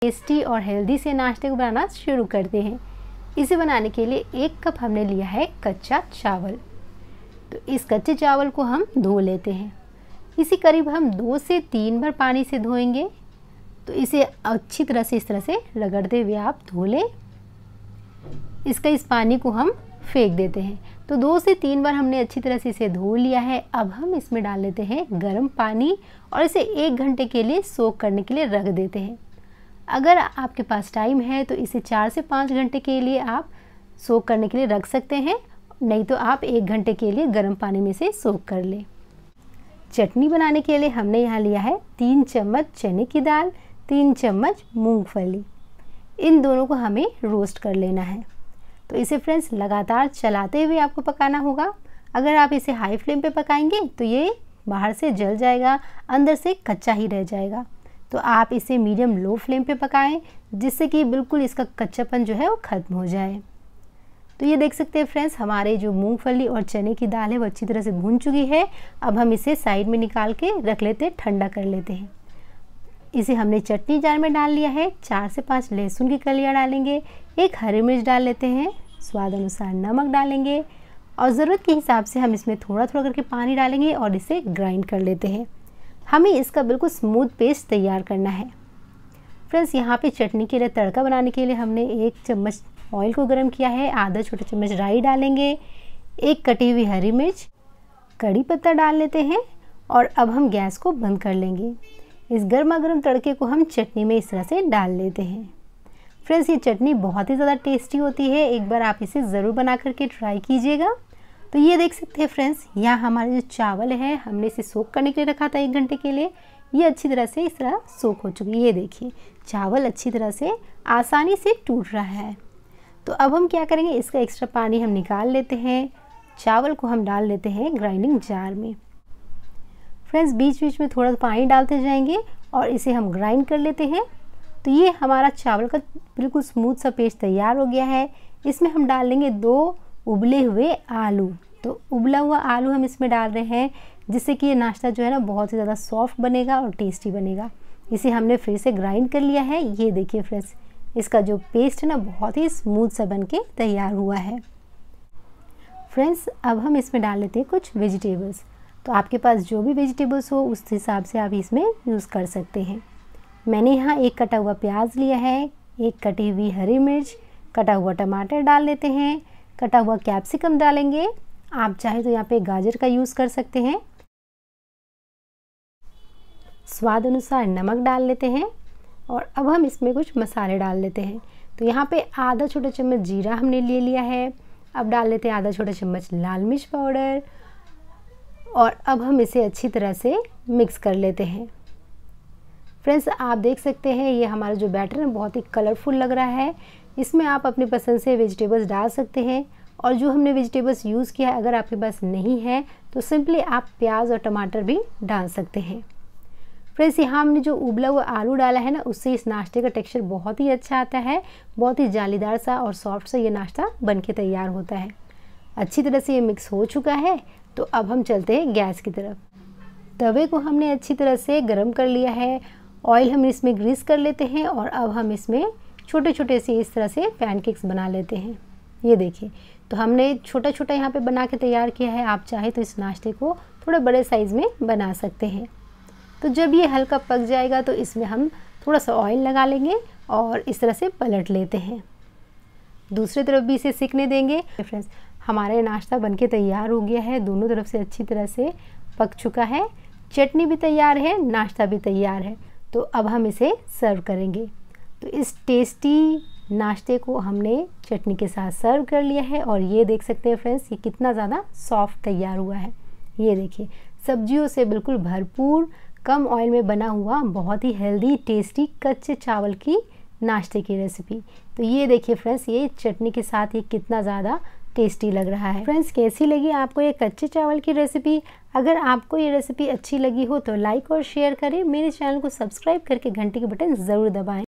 tasty और healthy से नाश्ते को बनाना शुरू करते हैं इसे बनाने के लिए एक कप हमने लिया है कच्चा चावल तो इस कच्चे चावल को हम धो लेते हैं इसे करीब हम दो से तीन बार पानी से धोएंगे तो इसे अच्छी तरह से इस तरह से रगड़ते हुए आप धो लें इसका इस पानी को हम फेंक देते हैं तो दो से तीन बार हमने अच्छी तरह से इसे धो लिया है अब हम इसमें डाल लेते हैं गर्म पानी और इसे एक घंटे के लिए सोख करने के लिए रख देते हैं अगर आपके पास टाइम है तो इसे चार से पाँच घंटे के लिए आप सोख करने के लिए रख सकते हैं नहीं तो आप एक घंटे के लिए गर्म पानी में से सोख कर लें चटनी बनाने के लिए हमने यहाँ लिया है तीन चम्मच चने की दाल तीन चम्मच मूंगफली इन दोनों को हमें रोस्ट कर लेना है तो इसे फ्रेंड्स लगातार चलाते हुए आपको पकाना होगा अगर आप इसे हाई फ्लेम पे पकाएंगे तो ये बाहर से जल जाएगा अंदर से कच्चा ही रह जाएगा तो आप इसे मीडियम लो फ्लेम पे पकाएं जिससे कि बिल्कुल इसका कच्चापन जो है वो ख़त्म हो जाए तो ये देख सकते हैं फ्रेंड्स हमारे जो मूंगफली और चने की दाल है वो अच्छी तरह से भून चुकी है अब हम इसे साइड में निकाल के रख लेते हैं ठंडा कर लेते हैं इसे हमने चटनी जार में डाल लिया है चार से पाँच लहसुन की कलियाँ डालेंगे एक हरी मिर्च डाल लेते हैं स्वाद अनुसार नमक डालेंगे और ज़रूरत के हिसाब से हम इसमें थोड़ा थोड़ा करके पानी डालेंगे और इसे ग्राइंड कर लेते हैं हमें इसका बिल्कुल स्मूथ पेस्ट तैयार करना है फ्रेंड्स यहाँ पे चटनी के लिए तड़का बनाने के लिए हमने एक चम्मच ऑयल को गर्म किया है आधा छोटा चम्मच राई डालेंगे एक कटी हुई हरी मिर्च कड़ी पत्ता डाल लेते हैं और अब हम गैस को बंद कर लेंगे इस गर्मा गर्म तड़के को हम चटनी में इस तरह से डाल लेते हैं फ्रेंड्स ये चटनी बहुत ही ज़्यादा टेस्टी होती है एक बार आप इसे ज़रूर बना करके ट्राई कीजिएगा तो ये देख सकते हैं फ्रेंड्स यहाँ हमारा जो चावल है हमने इसे सोख करने के लिए रखा था एक घंटे के लिए ये अच्छी तरह से इस तरह सोख हो चुकी है ये देखिए चावल अच्छी तरह से आसानी से टूट रहा है तो अब हम क्या करेंगे इसका एक्स्ट्रा पानी हम निकाल लेते हैं चावल को हम डाल लेते हैं ग्राइंडिंग जार में फ्रेंड्स बीच बीच में थोड़ा पानी डालते जाएंगे और इसे हम ग्राइंड कर लेते हैं तो ये हमारा चावल का बिल्कुल स्मूथ सा पेस्ट तैयार हो गया है इसमें हम डाल लेंगे दो उबले हुए आलू तो उबला हुआ आलू हम इसमें डाल रहे हैं जिससे कि ये नाश्ता जो है ना बहुत ही ज़्यादा सॉफ्ट बनेगा और टेस्टी बनेगा इसे हमने फिर से ग्राइंड कर लिया है ये देखिए फ्रेंड्स इसका जो पेस्ट है ना बहुत ही स्मूथ सा बन के तैयार हुआ है फ्रेंड्स अब हम इसमें डाल लेते हैं कुछ वेजिटेबल्स तो आपके पास जो भी वेजिटेबल्स हो उस हिसाब से आप इसमें यूज़ कर सकते हैं मैंने यहाँ एक कटा हुआ प्याज लिया है एक कटी हुई हरी मिर्च कटा हुआ टमाटर डाल लेते हैं कटा हुआ कैप्सिकम डालेंगे आप चाहे तो यहाँ पे गाजर का यूज़ कर सकते हैं स्वाद अनुसार नमक डाल लेते हैं और अब हम इसमें कुछ मसाले डाल लेते हैं तो यहाँ पे आधा छोटा चम्मच जीरा हमने ले लिया है अब डाल लेते हैं आधा छोटा चम्मच लाल मिर्च पाउडर और अब हम इसे अच्छी तरह से मिक्स कर लेते हैं फ्रेंड्स आप देख सकते हैं ये हमारा जो बैटर है बहुत ही कलरफुल लग रहा है इसमें आप अपनी पसंद से वेजिटेबल्स डाल सकते हैं और जो हमने वेजिटेबल्स यूज़ किया है अगर आपके पास नहीं है तो सिंपली आप प्याज और टमाटर भी डाल सकते हैं फ्रेंड्स यहाँ हमने जो उबला हुआ आलू डाला है ना उससे इस नाश्ते का टेक्सचर बहुत ही अच्छा आता है बहुत ही जालीदार सा और सॉफ्ट सा ये नाश्ता बन के तैयार होता है अच्छी तरह से ये मिक्स हो चुका है तो अब हम चलते हैं गैस की तरफ तवे को हमने अच्छी तरह से गर्म कर लिया है ऑयल हम इसमें ग्रीस कर लेते हैं और अब हम इसमें छोटे छोटे से इस तरह से पैनकेक्स बना लेते हैं ये देखिए तो हमने छोटा छोटा यहाँ पे बना के तैयार किया है आप चाहे तो इस नाश्ते को थोड़े बड़े साइज़ में बना सकते हैं तो जब ये हल्का पक जाएगा तो इसमें हम थोड़ा सा ऑयल लगा लेंगे और इस तरह से पलट लेते हैं दूसरी तरफ भी इसे सिकने देंगे फ्रेंड्स हमारा नाश्ता के तैयार हो गया है दोनों तरफ से अच्छी तरह से पक चुका है चटनी भी तैयार है नाश्ता भी तैयार है तो अब हम इसे सर्व करेंगे तो इस टेस्टी नाश्ते को हमने चटनी के साथ सर्व कर लिया है और ये देख सकते हैं फ्रेंड्स ये कितना ज़्यादा सॉफ्ट तैयार हुआ है ये देखिए सब्जियों से बिल्कुल भरपूर कम ऑयल में बना हुआ बहुत ही हेल्दी टेस्टी कच्चे चावल की नाश्ते की रेसिपी तो ये देखिए फ्रेंड्स ये चटनी के साथ ये कितना ज़्यादा टेस्टी लग रहा है फ्रेंड्स कैसी लगी आपको ये कच्चे चावल की रेसिपी अगर आपको ये रेसिपी अच्छी लगी हो तो लाइक और शेयर करें मेरे चैनल को सब्सक्राइब करके घंटे के बटन ज़रूर दबाएँ